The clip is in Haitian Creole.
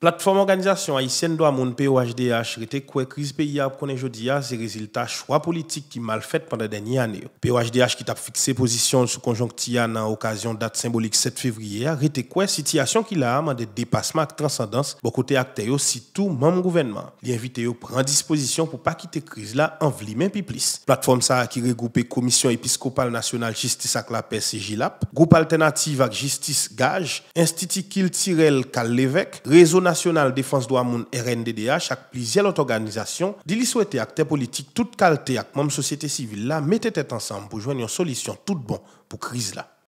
Platform Organizasyon Aisyen Doamoun P.O.H.D.H. rete kwe kriz peyi ap konen jodi ya se rezilta chwa politik ki mal fet pande den yane. P.O.H.D.H. ki tap fikse pozisyon sou konjonk tiyan nan okasyon dat simbolik 7 fevriye rete kwe sitiyasyon ki la am an de depasman ak transandans bo kote ak teyo si tou moun moun gouvenman. Li invite yo pren disposisyon pou pa kite kriz la an vli men pi plis. Platform sa ak ki regoupe Komisyon Episkopal Nasional Jistis Aklape Sejilap, Goup Alternative Ak Jistis Gaj, Institi Kiltirel Kal Levek, National Defense Dwa Moun RNDDH ak plizye lot organizasyon, di li souwete ak te politik tout kalte ak mom sosyete sivil la, mette tet ansan pou jwen yon solisyon tout bon pou kriz la.